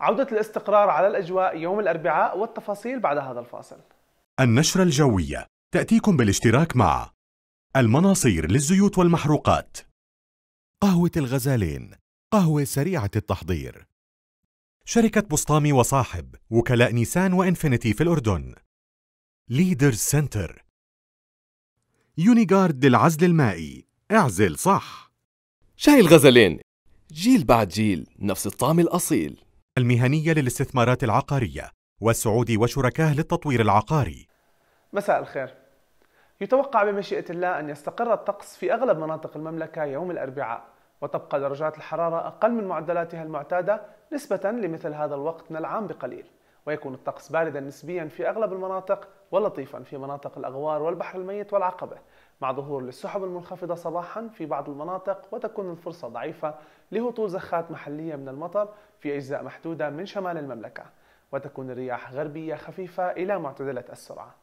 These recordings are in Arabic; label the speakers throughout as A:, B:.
A: عودة الاستقرار على الأجواء يوم الأربعاء والتفاصيل بعد هذا الفاصل
B: النشرة الجوية تأتيكم بالاشتراك مع المناصير للزيوت والمحروقات قهوة الغزالين قهوة سريعة التحضير شركة بسطامي وصاحب وكلاء نيسان وإنفينيتي في الأردن ليدر سنتر يونيغارد للعزل المائي اعزل صح شاي الغزلين جيل بعد جيل نفس الطعم الأصيل المهنية للاستثمارات العقارية والسعودي وشركاه للتطوير العقاري
A: مساء الخير يتوقع بمشيئة الله أن يستقر الطقس في أغلب مناطق المملكة يوم الأربعاء وتبقى درجات الحرارة أقل من معدلاتها المعتادة نسبة لمثل هذا الوقت من العام بقليل ويكون الطقس باردا نسبيا في أغلب المناطق ولطيفا في مناطق الأغوار والبحر الميت والعقبة مع ظهور للسحب المنخفضة صباحا في بعض المناطق وتكون الفرصة ضعيفة لهطول زخات محلية من المطر في أجزاء محدودة من شمال المملكة وتكون الرياح غربية خفيفة إلى معتدلة السرعة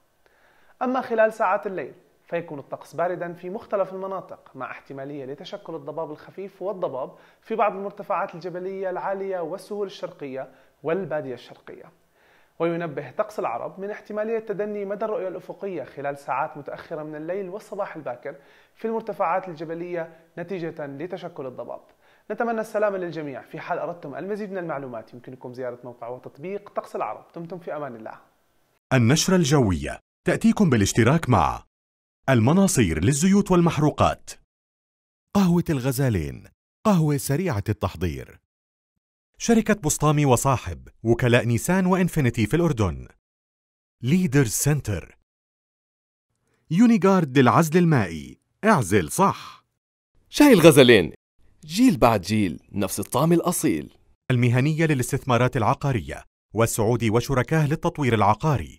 A: أما خلال ساعات الليل فيكون الطقس باردا في مختلف المناطق مع احتمالية لتشكل الضباب الخفيف والضباب في بعض المرتفعات الجبلية العالية والسهول الشرقية والبادية الشرقية وينبه طقس العرب من احتمالية تدني مدى الرؤية الأفقية خلال ساعات متأخرة من الليل والصباح الباكر في المرتفعات الجبلية نتيجة لتشكل الضباب نتمنى السلامة للجميع في حال أردتم المزيد من المعلومات يمكنكم زيارة موقع وتطبيق طقس العرب دمتم في أمان الله
B: النشرة الجوية تأتيكم بالاشتراك مع المناصير للزيوت والمحروقات قهوة الغزالين قهوة سريعة التحضير شركة بسطامي وصاحب وكلاء نيسان وإنفينيتي في الأردن ليدر سنتر يونيغارد للعزل المائي اعزل صح شاي الغزلين جيل بعد جيل نفس الطعم الأصيل المهنية للاستثمارات العقارية والسعودي وشركاه للتطوير العقاري